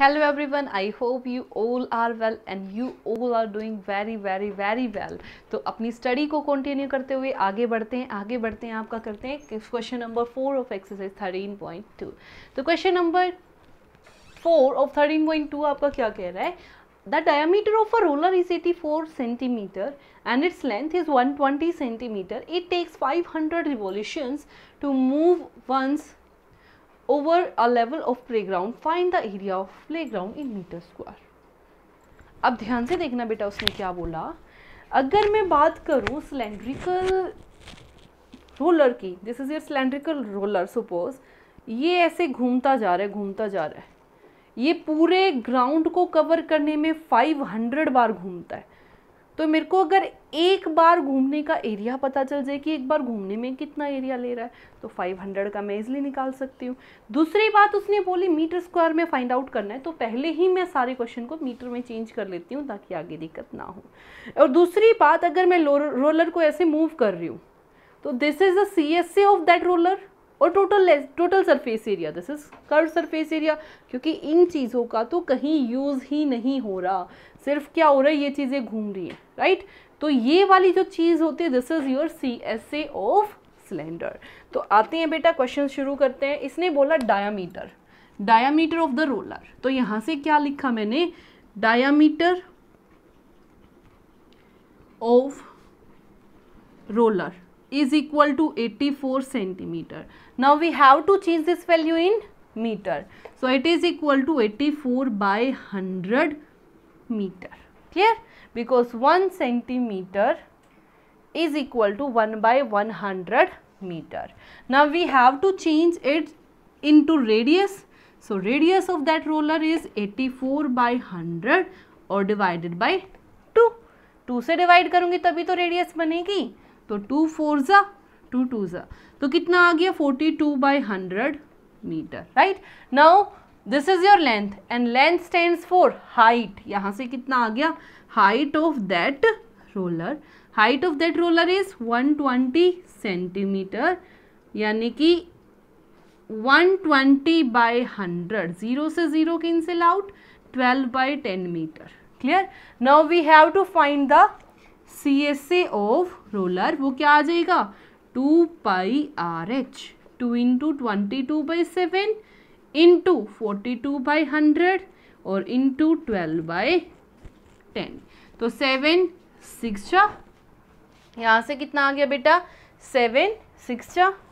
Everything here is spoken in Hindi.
Hello everyone I hope you all are well and you all are doing very very very well तो अपनी स्टडी को कंटिन्यू करते हुए आगे बढ़ते हैं आगे बढ़ते हैं आपका करते हैं question number four of exercise thirteen point two तो question number four of thirteen point two आपका क्या कह रहा है the diameter of a roller is eighty four centimetre and its length is one twenty centimetre it takes five hundred revolutions to move once over a level of playground find the area of playground in meter square अब ध्यान से देखना बेटा उसने क्या बोला अगर मैं बात करूँ सिलेंड्रिकल रोलर की this is your cylindrical roller suppose ये ऐसे घूमता जा रहा है घूमता जा रहा है ये पूरे ग्राउंड को कवर करने में 500 बार घूमता है तो मेरे को अगर एक बार घूमने का एरिया पता चल जाए कि एक बार घूमने में कितना एरिया ले रहा है तो 500 का मैं इजली निकाल सकती हूँ दूसरी बात उसने बोली मीटर स्क्वायर में फाइंड आउट करना है तो पहले ही मैं सारे क्वेश्चन को मीटर में चेंज कर लेती हूँ ताकि आगे दिक्कत ना हो और दूसरी बात अगर मैं रोलर को ऐसे मूव कर रही हूँ तो this is the C of that roller और total total surface area this is curve surface area क्योंकि इन चीज़ों का तो कहीं यूज़ ही नहीं हो रहा सिर्फ क्या हो रहा है ये चीज़ें घूम रही हैं राइट तो ये वाली जो चीज़ होती है this is your C S A of cylinder तो आते हैं बेटा क्वेश्चन शुरू करते हैं इसने बोला diameter diameter of the roller तो यहाँ से क्या लिखा मैंने diameter of roller is equal to 84 centimeter. Now we have to change this value in meter. So it is equal to 84 by 100 meter. Clear? Because 1 centimeter is equal to 1 by 100 meter. Now we have to change it into radius. So radius of that roller is 84 by 100 और डिवाइडेड बाय टू टू से डिवाइड करूंगी तभी तो रेडियस बनेगी तो टू फोर ज़ा टू टू ज़ा तो कितना आ गया forty two by hundred metre right now this is your length and length stand for height यहाँ से कितना आ गया height of that roller height of that roller is one twenty centimetre यानी कि one twenty by hundred zero से zero cancel out twelve by ten metre clear now we have to find the C S A of roller वो क्या आ जाएगा two pi r h two into twenty two by seven into forty two by hundred और इंटू ट्वेल्व बाई टेन तो सेवन सिक्स यहाँ से कितना आ गया बेटा सेवन सिक्स